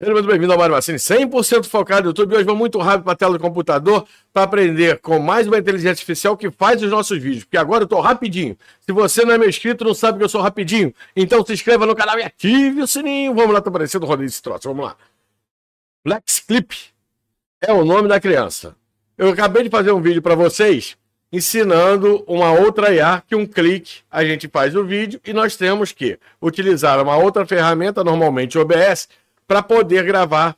Seja muito bem-vindo ao Mário Massini, 100% focado no YouTube. Hoje vamos muito rápido para a tela do computador para aprender com mais uma inteligência artificial que faz os nossos vídeos. Porque agora eu estou rapidinho. Se você não é meu inscrito, não sabe que eu sou rapidinho. Então se inscreva no canal e ative o sininho. Vamos lá, tá aparecendo o Rodrigo esse troço. Vamos lá. Flex Clip é o nome da criança. Eu acabei de fazer um vídeo para vocês ensinando uma outra IA que um clique a gente faz o vídeo e nós temos que utilizar uma outra ferramenta, normalmente OBS, para poder gravar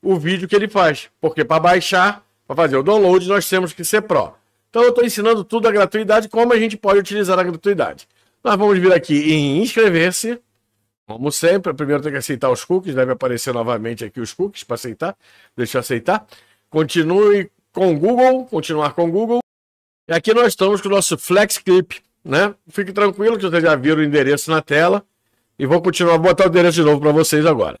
o vídeo que ele faz. Porque para baixar, para fazer o download, nós temos que ser pró. Então eu estou ensinando tudo a gratuidade, como a gente pode utilizar a gratuidade. Nós vamos vir aqui em inscrever-se. Como sempre, primeiro tem que aceitar os cookies, deve aparecer novamente aqui os cookies para aceitar. Deixa eu aceitar. Continue com o Google, continuar com o Google. E aqui nós estamos com o nosso Flex Clip, né? Fique tranquilo que vocês já viram o endereço na tela. E vou continuar a botar o endereço de novo para vocês agora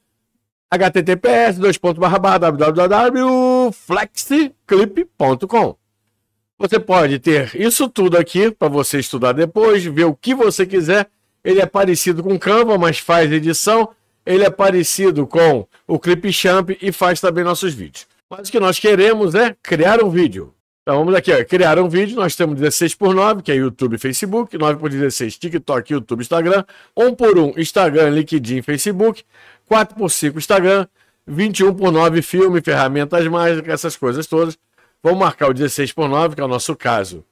https www.flexclip.com. Você pode ter isso tudo aqui para você estudar depois, ver o que você quiser. Ele é parecido com Canva, mas faz edição. Ele é parecido com o Clipchamp e faz também nossos vídeos. Mas o que nós queremos é criar um vídeo. Então vamos aqui, ó. criar um vídeo, nós temos 16 por 9, que é YouTube e Facebook, 9 por 16 TikTok, YouTube, Instagram, 1 por 1 Instagram, LinkedIn, Facebook, 4 por 5 Instagram, 21 por 9 filme, ferramentas mágicas, essas coisas todas. Vamos marcar o 16 por 9, que é o nosso caso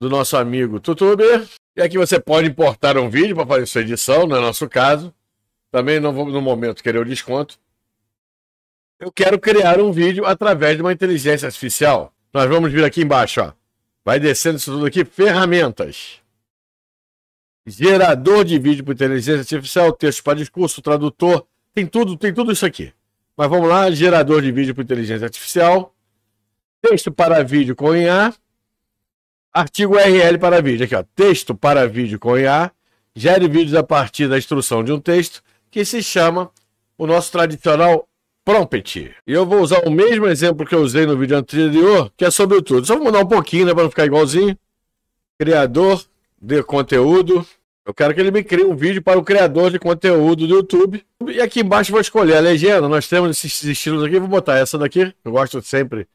do nosso amigo Tutuber. E aqui você pode importar um vídeo para fazer sua edição, no é nosso caso. Também não vou no momento querer o desconto. Eu quero criar um vídeo através de uma inteligência artificial. Nós vamos vir aqui embaixo, ó. Vai descendo isso tudo aqui. Ferramentas. Gerador de vídeo para inteligência artificial, texto para discurso, tradutor. Tem tudo, tem tudo isso aqui. Mas vamos lá, gerador de vídeo para inteligência artificial. Texto para vídeo com IA. Artigo URL para vídeo. Aqui, ó. Texto para vídeo com IA. Gere vídeos a partir da instrução de um texto que se chama o nosso tradicional prompt. E eu vou usar o mesmo exemplo que eu usei no vídeo anterior, que é sobre tudo. Só vou mudar um pouquinho, né, para não ficar igualzinho. Criador de conteúdo. Eu quero que ele me crie um vídeo para o criador de conteúdo do YouTube. E aqui embaixo vou escolher a legenda. Nós temos esses estilos aqui. Vou botar essa daqui. Eu gosto sempre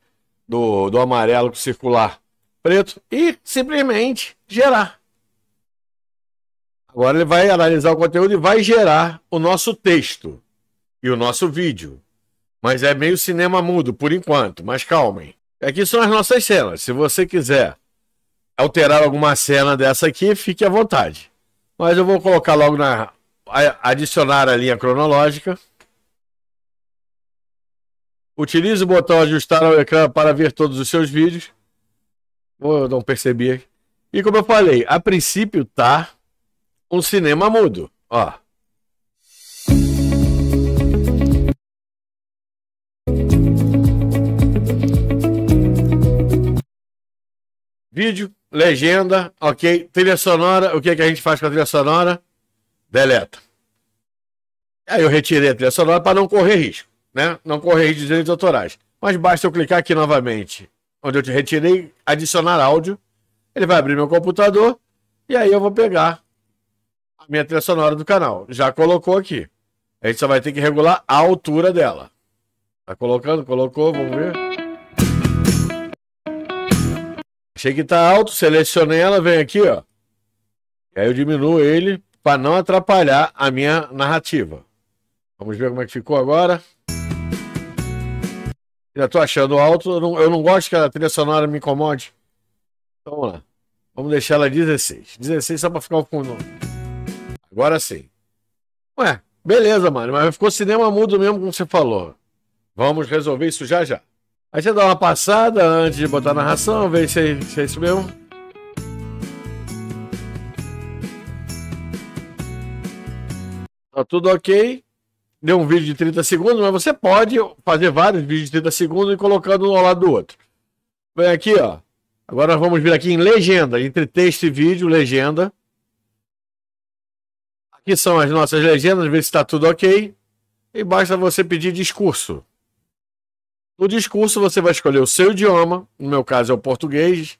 do, do amarelo com circular preto. E simplesmente gerar. Agora ele vai analisar o conteúdo e vai gerar o nosso texto e o nosso vídeo. Mas é meio cinema mudo por enquanto, mas calmem. Aqui são as nossas cenas. Se você quiser alterar alguma cena dessa aqui, fique à vontade. Mas eu vou colocar logo na. adicionar a linha cronológica. Utilize o botão ajustar ao ecrã para ver todos os seus vídeos. Eu não percebi. E como eu falei, a princípio tá um cinema mudo. Ó. Vídeo, legenda, ok. Trilha sonora, o que, é que a gente faz com a trilha sonora? Deleta. Aí eu retirei a trilha sonora para não correr risco, né? Não correr risco de direitos autorais. Mas basta eu clicar aqui novamente, onde eu te retirei, adicionar áudio. Ele vai abrir meu computador e aí eu vou pegar a minha trilha sonora do canal. Já colocou aqui. A gente só vai ter que regular a altura dela. Tá colocando? Colocou, vamos ver. achei que tá alto, selecionei ela, vem aqui, ó. E aí eu diminuo ele para não atrapalhar a minha narrativa. Vamos ver como é que ficou agora. Já tô achando alto, eu não, eu não gosto que a trilha sonora me incomode. Então, vamos lá. Vamos deixar ela 16. 16 só para ficar com o nome. Agora sim. Ué, beleza, mano, mas ficou cinema mudo mesmo como você falou. Vamos resolver isso já já. Aí você dá uma passada antes de botar a narração, vê se, é, se é isso mesmo. Tá tudo ok. Deu um vídeo de 30 segundos, mas você pode fazer vários vídeos de 30 segundos e colocando um ao lado do outro. Vem aqui, ó. Agora vamos vir aqui em legenda, entre texto e vídeo, legenda. Aqui são as nossas legendas, ver se está tudo ok. E basta você pedir discurso. No discurso, você vai escolher o seu idioma. No meu caso, é o português. Deixa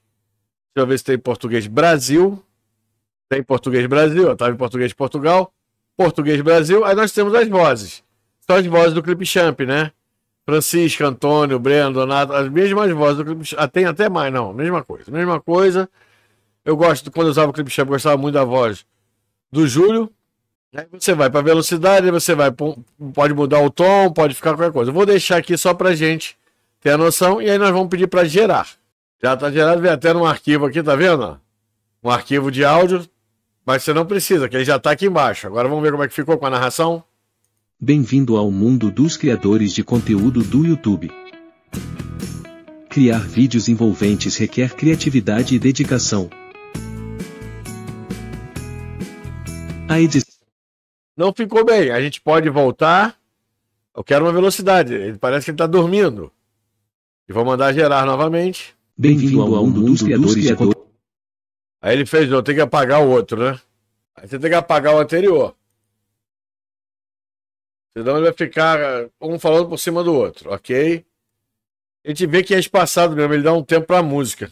eu ver se tem português Brasil. Tem português Brasil, eu tava em português Portugal. Português Brasil. Aí nós temos as vozes. São as vozes do Clipe Champ, né? Francisco, Antônio, Breno, Donato, as mesmas vozes do Clipe Champ. Ah, tem até mais, não. Mesma coisa. Mesma coisa. Eu gosto, quando eu usava o Clipe Champ, eu gostava muito da voz do Júlio, Aí você vai para velocidade, você vai pode mudar o tom, pode ficar qualquer coisa. vou deixar aqui só para gente ter a noção e aí nós vamos pedir para gerar. Já está gerado, vem até num arquivo aqui, tá vendo? Um arquivo de áudio, mas você não precisa, que ele já está aqui embaixo. Agora vamos ver como é que ficou com a narração. Bem-vindo ao mundo dos criadores de conteúdo do YouTube. Criar vídeos envolventes requer criatividade e dedicação. A edição não ficou bem. A gente pode voltar. Eu quero uma velocidade. Ele parece que ele está dormindo. E vou mandar gerar novamente. Bem-vindo ao mundo dos criadores Aí ele fez, eu tenho que apagar o outro, né? Aí você tem que apagar o anterior. Senão ele vai ficar um falando por cima do outro, ok? A gente vê que é espaçado mesmo, ele dá um tempo pra música.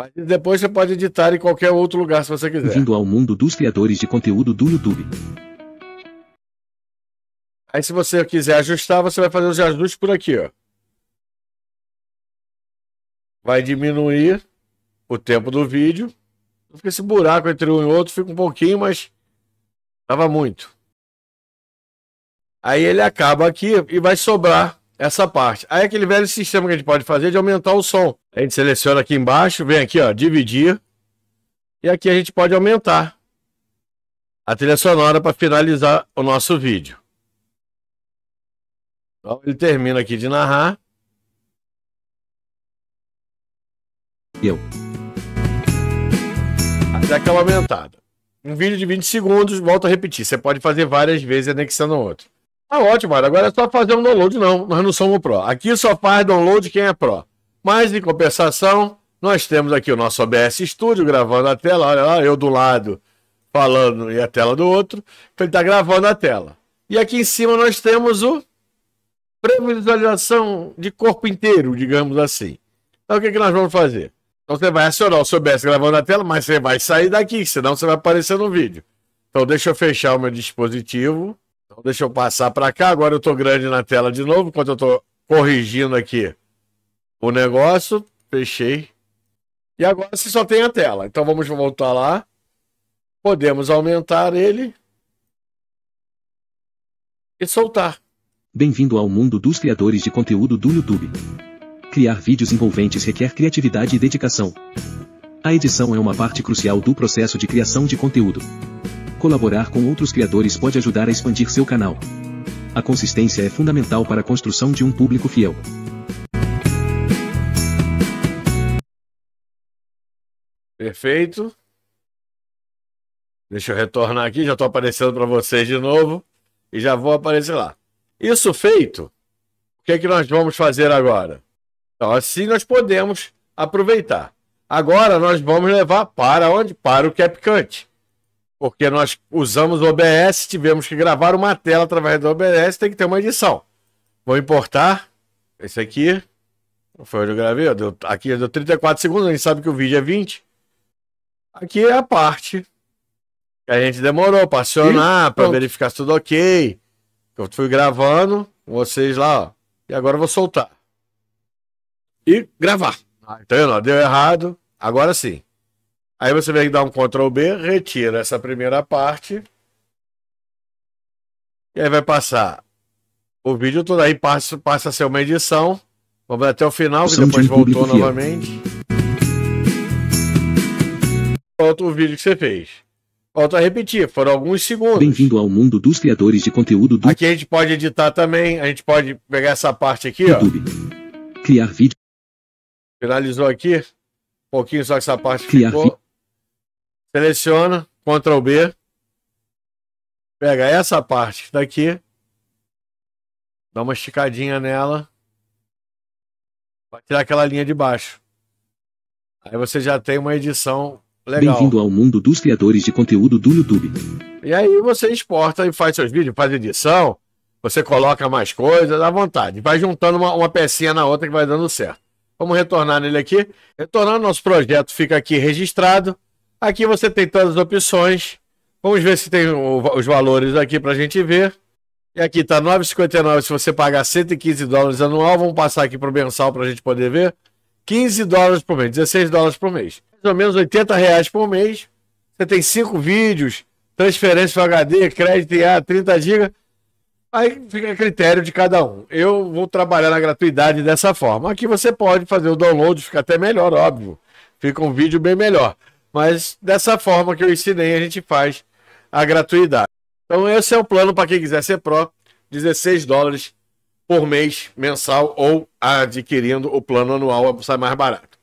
Mas depois você pode editar em qualquer outro lugar se você quiser. Vindo ao mundo dos criadores de conteúdo do YouTube. Aí se você quiser ajustar, você vai fazer os ajustes por aqui, ó. Vai diminuir o tempo do vídeo. Porque esse buraco entre um e outro fica um pouquinho, mas tava muito. Aí ele acaba aqui e vai sobrar essa parte. Aí aquele velho sistema que a gente pode fazer é de aumentar o som. A gente seleciona aqui embaixo, vem aqui, ó, dividir. E aqui a gente pode aumentar a trilha sonora para finalizar o nosso vídeo. Então, ele termina aqui de narrar. Eu. Até aquela aumentada. Um vídeo de 20 segundos, volta a repetir. Você pode fazer várias vezes anexando outro. Tá ah, ótimo, agora é só fazer um download, não. Nós não somos pró. Aqui só faz download quem é pró. Mas, em compensação, nós temos aqui o nosso OBS Studio gravando a tela. Olha lá, eu do lado falando e a tela do outro. Então, ele está gravando a tela. E aqui em cima nós temos o previsualização de corpo inteiro, digamos assim. Então, o que, é que nós vamos fazer? Então, você vai acionar o seu OBS gravando a tela, mas você vai sair daqui, senão você vai aparecer no vídeo. Então, deixa eu fechar o meu dispositivo. Então, deixa eu passar para cá. Agora eu estou grande na tela de novo, enquanto eu estou corrigindo aqui o negócio, fechei. E agora você só tem a tela. Então vamos voltar lá. Podemos aumentar ele e soltar. Bem-vindo ao mundo dos criadores de conteúdo do YouTube. Criar vídeos envolventes requer criatividade e dedicação. A edição é uma parte crucial do processo de criação de conteúdo. Colaborar com outros criadores pode ajudar a expandir seu canal. A consistência é fundamental para a construção de um público fiel. Perfeito. Deixa eu retornar aqui, já estou aparecendo para vocês de novo e já vou aparecer lá. Isso feito, o que é que nós vamos fazer agora? Então, assim nós podemos aproveitar. Agora nós vamos levar para onde? Para o CapCut. Porque nós usamos o OBS, tivemos que gravar uma tela através do OBS, tem que ter uma edição. Vou importar esse aqui. Foi onde eu gravei, ó, deu, aqui é deu 34 segundos, a gente sabe que o vídeo é 20. Aqui é a parte. que A gente demorou para acionar, para verificar se tudo ok. Eu fui gravando, vocês lá, ó. E agora eu vou soltar. E gravar. então, deu errado. Agora sim. Aí você vem dar um Ctrl B, retira essa primeira parte. E aí vai passar o vídeo todo aí, passa, passa a ser uma edição. Vamos até o final, que depois voltou novamente. Falta o vídeo que você fez. Volto a repetir, foram alguns segundos. Bem-vindo ao mundo dos criadores de conteúdo do. Aqui a gente pode editar também, a gente pode pegar essa parte aqui, YouTube. ó. Criar vídeo. Finalizou aqui. Um pouquinho só que essa parte Criar ficou. Vi... Seleciona, Ctrl B. Pega essa parte daqui. Tá Dá uma esticadinha nela. Vai tirar aquela linha de baixo. Aí você já tem uma edição Bem-vindo ao mundo dos criadores de conteúdo do YouTube. E aí você exporta e faz seus vídeos, faz edição, você coloca mais coisas à vontade. Vai juntando uma, uma pecinha na outra que vai dando certo. Vamos retornar nele aqui. Retornando, nosso projeto fica aqui registrado. Aqui você tem todas as opções. Vamos ver se tem o, os valores aqui para a gente ver. E aqui está 9,59 se você pagar 115 dólares anual. Vamos passar aqui para o mensal para a gente poder ver. 15 dólares por mês, 16 dólares por mês mais ou menos 80 reais por mês. Você tem cinco vídeos, transferência para HD, crédito IA, 30 GB. Aí fica a critério de cada um. Eu vou trabalhar na gratuidade dessa forma. Aqui você pode fazer o download, fica até melhor, óbvio. Fica um vídeo bem melhor. Mas dessa forma que eu ensinei, a gente faz a gratuidade. Então esse é o plano para quem quiser ser pró, 16 dólares por mês mensal ou adquirindo o plano anual, sai mais barato.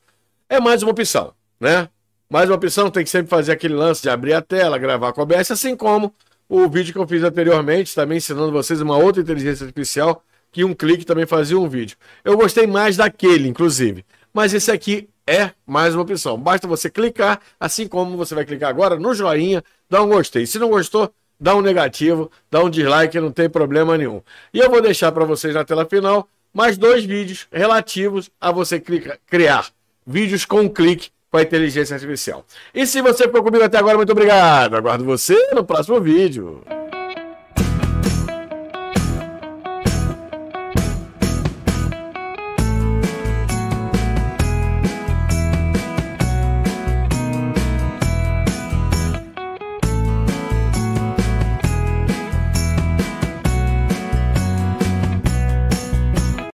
É mais uma opção né? Mais uma opção, tem que sempre fazer aquele lance de abrir a tela, gravar com a OBS, assim como o vídeo que eu fiz anteriormente, também ensinando vocês uma outra inteligência artificial que um clique também fazia um vídeo. Eu gostei mais daquele, inclusive. Mas esse aqui é mais uma opção. Basta você clicar, assim como você vai clicar agora no joinha, dá um gostei. Se não gostou, dá um negativo, dá um dislike, não tem problema nenhum. E eu vou deixar para vocês na tela final mais dois vídeos relativos a você clicar, criar vídeos com um clique com a inteligência artificial. E se você ficou comigo até agora, muito obrigado. Aguardo você no próximo vídeo.